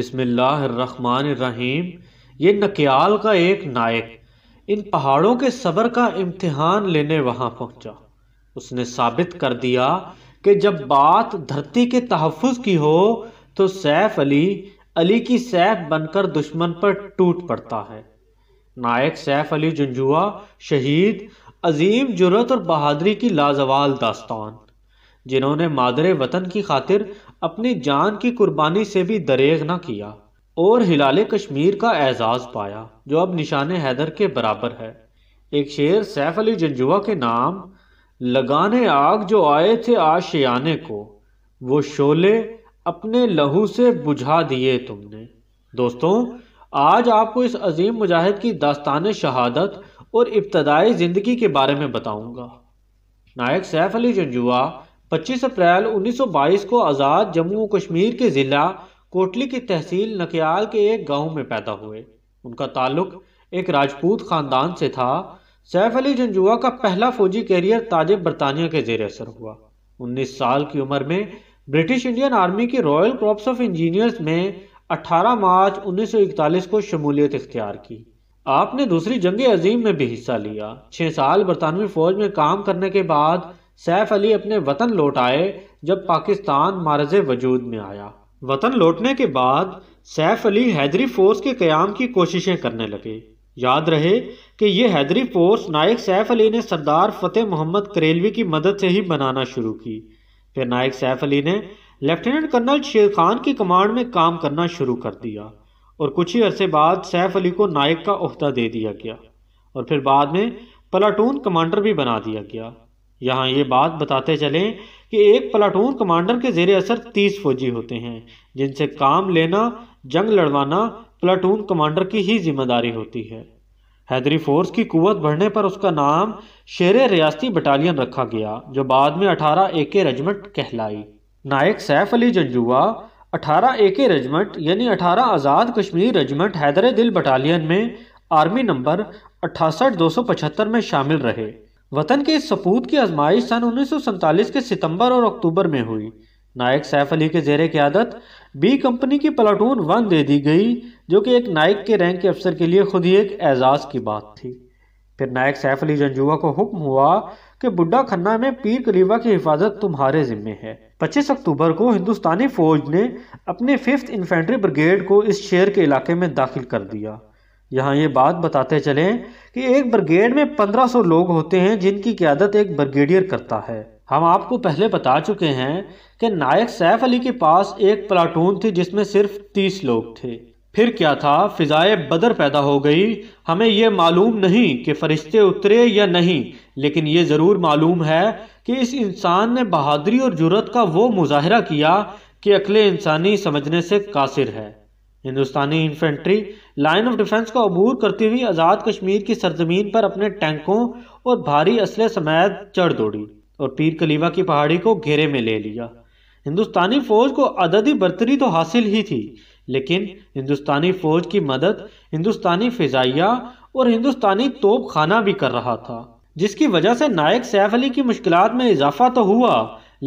बिसमीम ये नकियाल का एक नायक इन पहाड़ों के सबर का इम्तिहान लेने वहाँ पहुँचा उसने साबित कर दिया कि जब बात धरती के तहफ़ की हो तो सैफ अली अली की सैफ बनकर दुश्मन पर टूट पड़ता है नायक सैफ अली जुंजुआ शहीद अजीम जुरत और बहादुरी की लाजवाल दास्तान जिन्होंने मादरे वतन की खातिर अपनी जान की कुर्बानी से भी दरेग न किया और हिलाल कश्मीर का एजाज़ पाया जो अब निशान हैदर के बराबर है एक शेर सैफ अली जंजुआ के नाम लगाने आग जो आए थे आशियाने को वो शोले अपने लहू से बुझा दिए तुमने दोस्तों आज आपको इस अजीम मुजाहिद की दास्तान शहादत और इब्तदाई ज़िंदगी के बारे में बताऊंगा नायक सैफ अली जंजुआ 25 अप्रैल 1922 को आज़ाद जम्मू कश्मीर के ज़िला कोटली की तहसील नकियाल के एक गांव में पैदा हुए उनका ताल्लुक एक राजपूत ख़ानदान से था सैफ अली जंजुआ का पहला फौजी कैरियर ताजे बरतानिया के जेर असर हुआ 19 साल की उम्र में ब्रिटिश इंडियन आर्मी की रॉयल क्रॉप्स ऑफ इंजीनियर्स में 18 मार्च 1941 को शमूलियत इख्तियार की आपने दूसरी जंग अजीम में भी हिस्सा लिया छः साल बरतानवी फौज में काम करने के बाद सैफ अली अपने वतन लौट आए जब पाकिस्तान मारज वजूद में आया वतन लौटने के बाद सैफ अली हैदरी फोर्स के क्याम की कोशिशें करने लगे याद रहे कि यह हैदरी फोर्स नायक सैफ अली ने सरदार फतेह मोहम्मद करेलवी की मदद से ही बनाना शुरू की फिर नायक सैफ अली ने लेफ्टिनेंट कर्नल शेर खान की कमांड में काम करना शुरू कर दिया और कुछ ही अरसे बाद सैफ अली को नायक का अहदा दे दिया गया और फिर बाद में पलाटून कमांडर भी बना दिया गया यहाँ ये बात बताते चलें कि एक प्लाटून कमांडर के जेर असर तीस फौजी होते हैं जिनसे काम लेना जंग लड़वाना प्लाटून कमांडर की ही जिम्मेदारी होती है हैदरी फोर्स की कुत बढ़ने पर उसका नाम शेर रियाती बटालियन रखा गया जो बाद में अठारह ए के रेजमेंट कहलाई नायक सैफ अली जंजुआ अठारह ए के रेजमेंट यानी अठारह आज़ाद कश्मीर रेजमेंट हैदर दिल बटालियन में आर्मी नंबर अट्ठासठ दो सौ पचहत्तर में शामिल रहे वतन के इस सपूत की आजमाइश सन उन्नीस के सितंबर और अक्टूबर में हुई नायक सैफ अली के जेर क्यादत बी कंपनी की प्लाटून वन दे दी गई जो कि एक नायक के रैंक के अफसर के लिए खुद ही एक एजाज़ की बात थी फिर नायक सैफ अली जंजुआ को हुक्म हुआ कि बुड्ढा खन्ना में पीर कलीवा की हिफाजत तुम्हारे जिम्मे है 25 अक्टूबर को हिंदुस्तानी फौज ने अपने फिफ्थ इन्फेंट्री ब्रिगेड को इस शेर के इलाके में दाखिल कर दिया यहाँ ये बात बताते चलें कि एक ब्रिगेड में 1500 लोग होते हैं जिनकी क्यादत एक ब्रिगेडियर करता है हम आपको पहले बता चुके हैं कि नायक सैफ अली के पास एक प्लाटून थी जिसमें सिर्फ 30 लोग थे फिर क्या था फिजाए बदर पैदा हो गई हमें यह मालूम नहीं कि फरिश्ते उतरे या नहीं लेकिन ये ज़रूर मालूम है कि इस इंसान ने बहादरी और जरूरत का वो मुजाहरा किया कि अकले इंसानी समझने से कासिर है हिंदुस्तानी इन्फेंट्री लाइन ऑफ डिफेंस को अबूर करती हुई आज़ाद कश्मीर की सरजमीन पर अपने टैंकों और भारी असले समेत चढ़ दौड़ी और पीर कलीवा की पहाड़ी को घेरे में ले लिया हिंदुस्तानी फौज को अददी बरतरी तो हासिल ही थी लेकिन हिंदुस्तानी फौज की मदद हिंदुस्तानी फिजाइया और हिंदुस्तानी तोप खाना भी कर रहा था जिसकी वजह से नायक सैफ अली की मुश्किल में इजाफा तो हुआ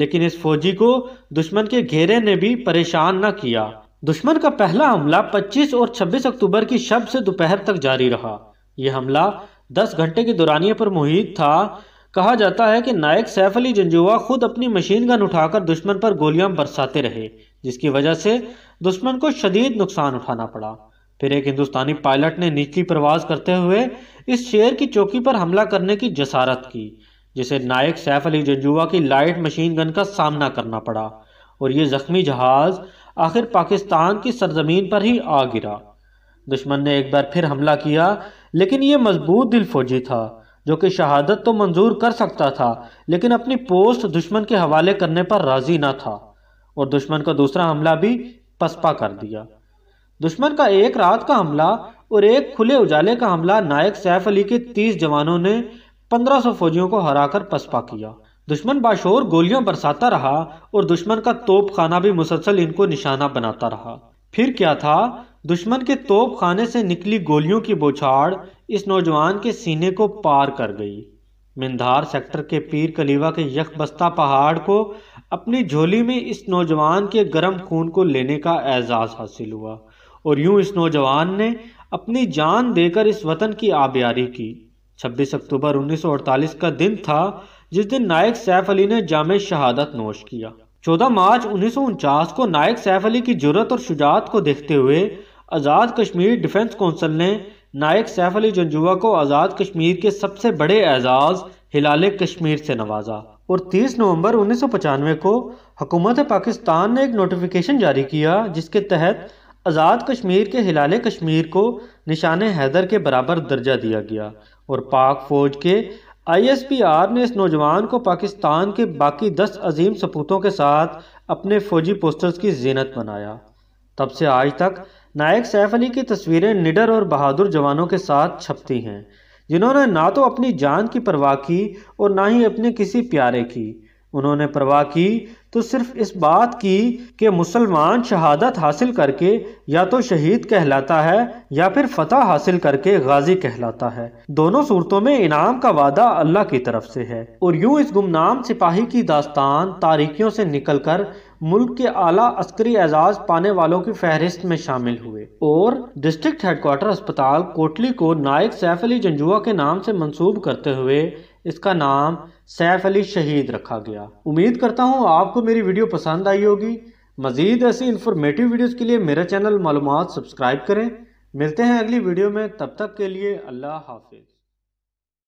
लेकिन इस फौजी को दुश्मन के घेरे ने भी परेशान न किया दुश्मन का पहला हमला 25 और 26 अक्टूबर की शब से दोपहर तक जारी रहा यह हमला 10 घंटे की दौरानिए पर मुहित था कहा जाता है कि नायक सैफ अली जंजुआ खुद अपनी मशीन गन उठाकर दुश्मन पर गोलियां बरसाते रहे जिसकी वजह से दुश्मन को शदीद नुकसान उठाना पड़ा फिर एक हिंदुस्तानी पायलट ने निचली प्रवास करते हुए इस शेर की चौकी पर हमला करने की जसारत की जिसे नायक सैफ अली जंजुआ की लाइट मशीन गन का सामना करना पड़ा और ये जख्मी जहाज़ आखिर पाकिस्तान की सरजमीन पर ही आ गिरा दुश्मन ने एक बार फिर हमला किया लेकिन ये मजबूत दिल फौजी था जो कि शहादत तो मंजूर कर सकता था लेकिन अपनी पोस्ट दुश्मन के हवाले करने पर राजी ना था और दुश्मन का दूसरा हमला भी पसपा कर दिया दुश्मन का एक रात का हमला और एक खुले उजाले का हमला नायक सैफ अली के तीस जवानों ने पंद्रह सौ फौजियों को हराकर पसपा किया दुश्मन बाशोर गोलियां बरसाता रहा और दुश्मन का तोप खाना भी मुसलसल इनको निशाना बनाता रहा फिर क्या था दुश्मन के तोप खाने से निकली गोलियों की बौछाड़ इस नौजवान के सीने को पार कर गई मिंधार सेक्टर के पीर कलीवा के यख बस्ता पहाड़ को अपनी झोली में इस नौजवान के गर्म खून को लेने का एजाज हासिल हुआ और यूं इस नौजवान ने अपनी जान देकर इस वतन की आबियारी की 26 अक्टूबर 1948 का दिन था जिस दिन नायक सैफ अली ने जाम शहादत नोश किया चौदह मार्च उन्नीस को नायक सैफ अली की जरूरत और शुजात को देखते हुए आज़ाद कश्मीर डिफेंस कौंसिल ने नायक सैफ अली जंजुआ को आज़ाद कश्मीर के सबसे बड़े एजाज़ हिलाल कश्मीर से नवाजा और 30 नवंबर उन्नीस को हुकूमत पाकिस्तान ने एक नोटिफिकेशन जारी किया जिसके तहत आज़ाद कश्मीर के हिलाल कश्मीर को निशान हैदर के बराबर दर्जा दिया गया और पाक फ़ौज के आईएसपीआर ने इस नौजवान को पाकिस्तान के बाकी दस अजीम सपूतों के साथ अपने फौजी पोस्टर्स की जीनत बनाया तब से आज तक नायक सैफ अली की तस्वीरें निडर और बहादुर जवानों के साथ छपती हैं जिन्होंने ना तो अपनी जान की परवाह की और ना ही अपने किसी प्यारे की उन्होंने परवाह की तो सिर्फ इस बात की कि मुसलमान शहादत हासिल करके या तो शहीद कहलाता है या फिर फतह हासिल करके गाजी कहलाता है दोनों सूरतों में इनाम का वादा अल्लाह की तरफ से है और यूं इस गुमनाम सिपाही की दास्तान तारीखियों से निकलकर मुल्क के आला अस्करी एजाज पाने वालों की फहरिस्त में शामिल हुए और डिस्ट्रिक्ट हेडक्वार्टर अस्पताल कोटली को नायक सैफ अली जंजुआ के नाम से मंसूब करते हुए इसका नाम सैफ अली शहीद रखा गया उम्मीद करता हूँ आपको मेरी वीडियो पसंद आई होगी मज़ीद ऐसी इन्फॉर्मेटिव वीडियोस के लिए मेरा चैनल मालूम सब्सक्राइब करें मिलते हैं अगली वीडियो में तब तक के लिए अल्लाह हाफिज़